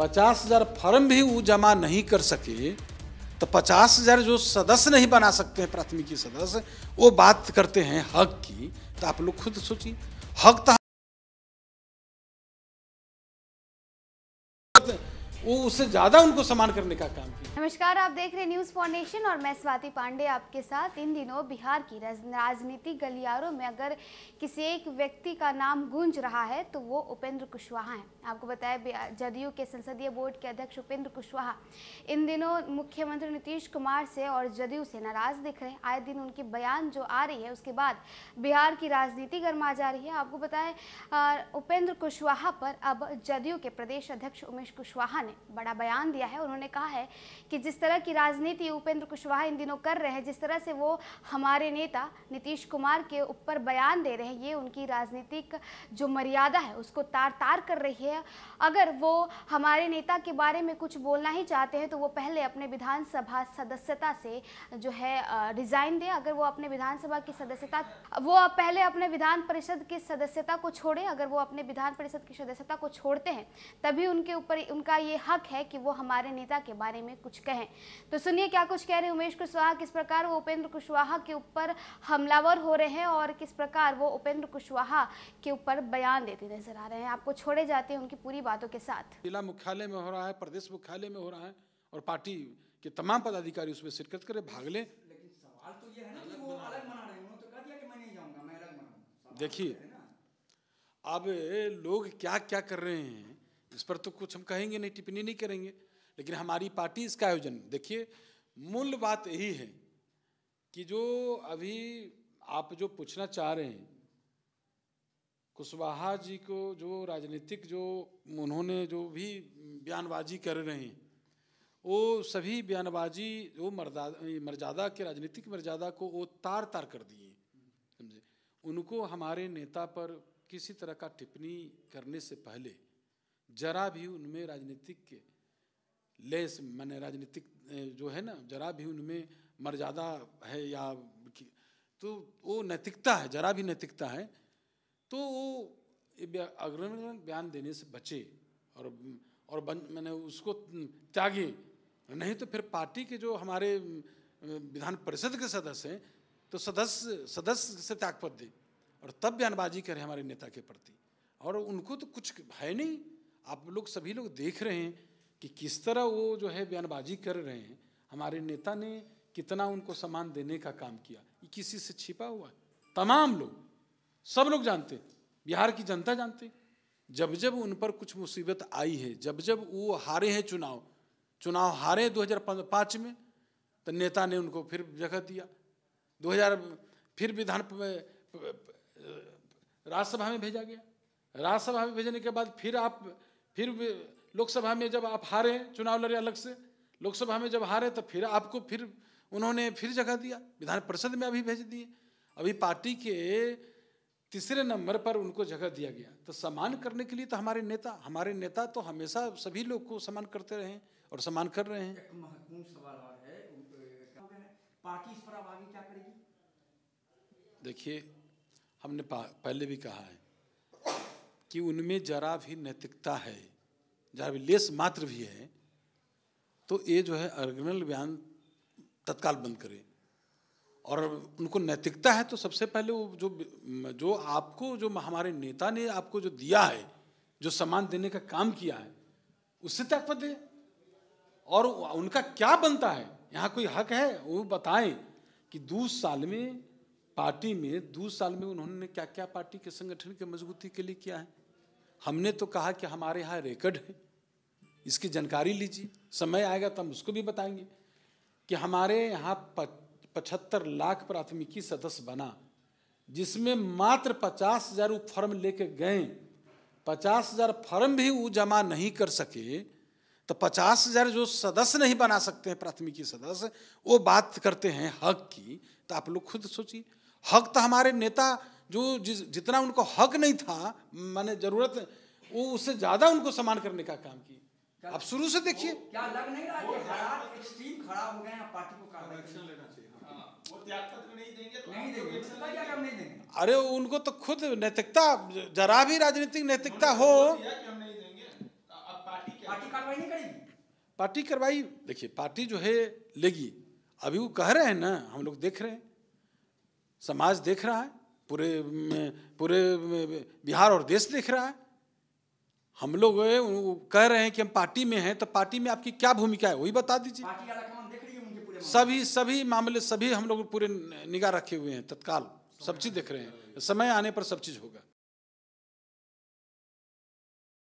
पचास हजार फॉर्म भी वो जमा नहीं कर सके तो पचास हजार जो सदस्य नहीं बना सकते हैं प्राथमिकी सदस्य वो बात करते हैं हक की तो आप लोग खुद सोचिए हक तो वो उससे ज़्यादा उनको समान करने का काम किया नमस्कार आप देख रहे न्यूज फाउंडेशन और मैं स्वाति पांडे आपके साथ इन दिनों बिहार की राजनीतिक गलियारों में अगर किसी एक व्यक्ति का नाम गूंज रहा है तो वो उपेंद्र कुशवाहा हैं आपको बताया जदयू के संसदीय बोर्ड के अध्यक्ष उपेंद्र कुशवाहा इन दिनों मुख्यमंत्री नीतीश कुमार से और जदयू से नाराज दिख रहे हैं आए दिन उनकी बयान जो आ रही है उसके बाद बिहार की राजनीति गर्मा जा रही है आपको बताए उपेंद्र कुशवाहा पर अब जदयू के प्रदेश अध्यक्ष उमेश कुशवाहा ने बड़ा बयान दिया है उन्होंने कहा है कि जिस तरह की राजनीति उपेंद्र कुशवाहा इन दिनों कर रहे हैं जिस तरह से वो हमारे नेता नीतीश कुमार के ऊपर बयान दे रहे हैं ये उनकी राजनीतिक जो मर्यादा है उसको तार तार कर रही है अगर वो हमारे नेता के बारे में कुछ बोलना ही चाहते हैं तो वो पहले अपने विधानसभा सदस्यता से जो है रिज़ाइन दें अगर वो अपने विधानसभा की सदस्यता वो पहले अपने विधान परिषद की सदस्यता को छोड़ें अगर वो अपने विधान परिषद की सदस्यता को छोड़ते हैं तभी उनके ऊपर उनका ये हक है कि वो हमारे नेता के बारे में कुछ कुछ कहें तो सुनिए क्या कुछ कह रहे हैं उमेश कुशवाहा किस प्रकार वो उपेंद्र कुशवाहा के ऊपर हमलावर हो रहे हैं और किस प्रकार वो उपेंद्र कुशवाहा के ऊपर बयान देते नजर आ रहे हैं आपको छोड़े जाते हैं उनकी पूरी बातों के साथ जिला मुख्यालय में हो रहा है प्रदेश मुख्यालय में हो रहा है और पार्टी के तमाम पदाधिकारी उसमें शिरकत करे भाग ले तो तो देखिए तो अब लोग क्या क्या कर रहे हैं इस पर तो कुछ हम कहेंगे नहीं टिप्पणी नहीं करेंगे लेकिन हमारी पार्टी इसका आयोजन देखिए मूल बात यही है कि जो अभी आप जो पूछना चाह रहे हैं कुशवाहा जी को जो राजनीतिक जो उन्होंने जो भी बयानबाजी कर रहे हैं वो सभी बयानबाजी वो मर्दा मर्यादा के राजनीतिक मर्यादा को वो तार तार कर दिए समझे उनको हमारे नेता पर किसी तरह का टिप्पणी करने से पहले जरा भी उनमें राजनीतिक के लेस मैंने राजनीतिक जो है ना जरा भी उनमें मर्यादा है या तो वो नैतिकता है जरा भी नैतिकता है तो वो अग्रमण बयान देने से बचे और और बन मैंने उसको त्यागे नहीं तो फिर पार्टी के जो हमारे विधान परिषद के सदस्य हैं तो सदस्य सदस्य से त्यागपत दे और तब बयानबाजी करें हमारे नेता के प्रति और उनको तो कुछ है नहीं आप लोग सभी लोग देख रहे हैं कि किस तरह वो जो है बयानबाजी कर रहे हैं हमारे नेता ने कितना उनको सम्मान देने का काम किया ये किसी से छिपा हुआ है तमाम लोग सब लोग जानते बिहार की जनता जानते जब जब उन पर कुछ मुसीबत आई है जब जब वो हारे हैं चुनाव चुनाव हारे 2005 में तो नेता ने उनको फिर जगह दिया 2000 फिर विधान राज्यसभा में भेजा गया राज्यसभा में भेजने के बाद फिर आप फिर लोकसभा में जब आप हारे चुनाव लड़े अलग से लोकसभा में जब हारे तो फिर आपको फिर उन्होंने फिर जगह दिया विधान परिषद में अभी भेज दिए अभी पार्टी के तीसरे नंबर पर उनको जगह दिया गया तो सम्मान करने के लिए तो हमारे नेता हमारे नेता तो हमेशा सभी लोग को सम्मान करते रहे और सम्मान कर रहे हैं देखिए हमने पहले भी कहा है कि उनमें जरा भी नैतिकता है जहाँ भी लेस मात्र भी है तो ये जो है ऑर्गेनल बयान तत्काल बंद करें और उनको नैतिकता है तो सबसे पहले वो जो जो आपको जो हमारे नेता ने आपको जो दिया है जो सम्मान देने का काम किया है उससे तक दे और उनका क्या बनता है यहाँ कोई हक है वो बताएं कि दो साल में पार्टी में दो साल में उन्होंने क्या क्या पार्टी के संगठन के मजबूती के लिए किया है हमने तो कहा कि हमारे यहाँ रिकॉर्ड है इसकी जानकारी लीजिए समय आएगा तो हम उसको भी बताएंगे कि हमारे यहाँ पचहत्तर लाख प्राथमिकी सदस्य बना जिसमें मात्र पचास हजार वो फॉर्म लेके गए पचास हजार फॉर्म भी वो जमा नहीं कर सके तो पचास हजार जो सदस्य नहीं बना सकते हैं प्राथमिकी सदस्य वो बात करते हैं हक की तो आप लोग खुद सोचिए हक तो हमारे नेता जो जिस जितना उनको हक नहीं था माने जरूरत वो उससे ज़्यादा उनको सम्मान करने का काम किए आप शुरू से देखिए क्या लग नहीं रहा है हालात एक्सट्रीम खराब हो गए हैं पार्टी को कार्रवाई लेना चाहिए अरे उनको तो खुद नैतिकता जरा भी राजनीतिक नैतिकता हो पार्टी कार्रवाई देखिए पार्टी जो है लेगी अभी वो कह रहे हैं ना हम लोग देख रहे हैं समाज देख रहा है पूरे पूरे बिहार और देश देख रहा है हम लोग कह रहे हैं कि हम पार्टी में हैं तो पार्टी में आपकी क्या भूमिका है वही बता दीजिए सभी सभी मामले सभी हम लोग पूरे निगाह रखे हुए हैं तत्काल सब चीज़ देख रहे हैं समय आने पर सब चीज़ होगा